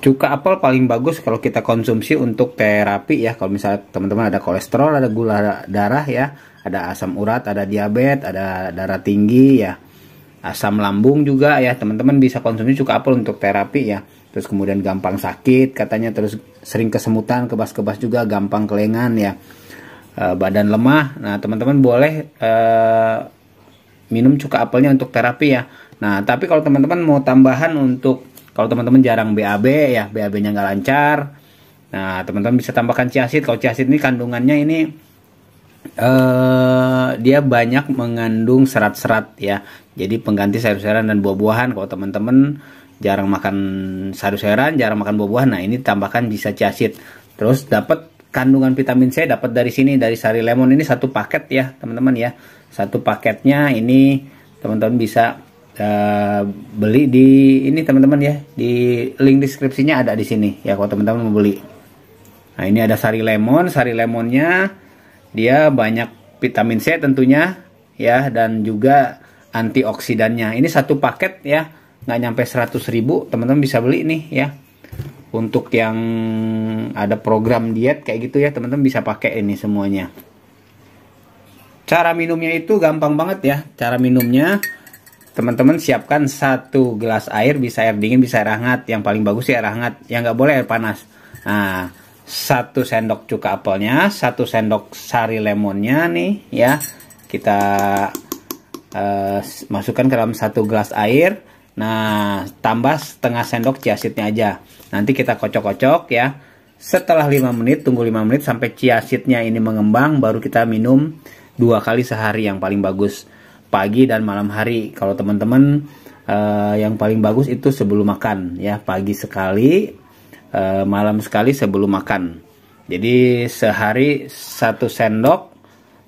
cuka apel paling bagus kalau kita konsumsi untuk terapi ya kalau misalnya teman-teman ada kolesterol ada gula darah ya ada asam urat ada diabetes ada darah tinggi ya asam lambung juga ya teman-teman bisa konsumsi cuka apel untuk terapi ya terus kemudian gampang sakit katanya terus sering kesemutan kebas-kebas juga gampang kelengan ya e, badan lemah nah teman-teman boleh e, minum cuka apelnya untuk terapi ya nah tapi kalau teman-teman mau tambahan untuk kalau teman-teman jarang BAB ya, BAB-nya nggak lancar. Nah, teman-teman bisa tambahkan ciasit. Kalau ciasit ini kandungannya ini eh dia banyak mengandung serat-serat ya. Jadi pengganti sayur-sayuran dan buah-buahan kalau teman-teman jarang makan sayur-sayuran, jarang makan buah-buahan. Nah, ini tambahkan bisa ciasit. Terus dapat kandungan vitamin C dapat dari sini dari sari lemon ini satu paket ya teman-teman ya satu paketnya ini teman-teman bisa uh, beli di ini teman-teman ya di link deskripsinya ada di sini ya kalau teman-teman mau beli nah ini ada sari lemon sari lemonnya dia banyak vitamin C tentunya ya dan juga antioksidannya ini satu paket ya nggak nyampe 100 ribu teman-teman bisa beli nih ya untuk yang ada program diet kayak gitu ya teman-teman bisa pakai ini semuanya cara minumnya itu gampang banget ya cara minumnya teman-teman siapkan satu gelas air bisa air dingin bisa air hangat yang paling bagus sih air hangat yang nggak boleh air panas nah satu sendok cuka apelnya satu sendok sari lemonnya nih ya kita uh, masukkan ke dalam satu gelas air nah tambah setengah sendok ciasitnya aja nanti kita kocok-kocok ya setelah 5 menit tunggu 5 menit sampai ciasitnya ini mengembang baru kita minum dua kali sehari yang paling bagus pagi dan malam hari. Kalau teman-teman uh, yang paling bagus itu sebelum makan ya, pagi sekali, uh, malam sekali sebelum makan. Jadi sehari satu sendok,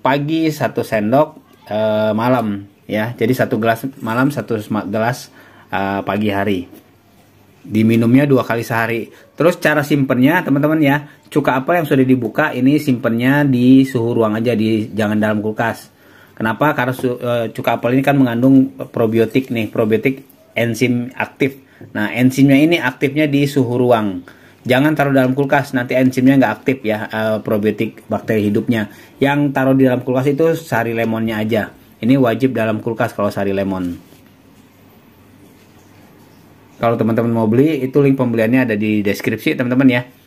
pagi satu sendok, uh, malam ya. Jadi satu gelas malam, satu gelas uh, pagi hari. Diminumnya dua kali sehari. Terus cara simpennya teman-teman ya, cuka apa yang sudah dibuka ini simpennya di suhu ruang aja, di jangan dalam kulkas Kenapa? Karena e, cuka apel ini kan mengandung probiotik nih, probiotik enzim aktif. Nah, enzimnya ini aktifnya di suhu ruang. Jangan taruh dalam kulkas, nanti enzimnya nggak aktif ya, e, probiotik bakteri hidupnya. Yang taruh di dalam kulkas itu sari lemonnya aja. Ini wajib dalam kulkas kalau sari lemon kalau teman-teman mau beli itu link pembeliannya ada di deskripsi teman-teman ya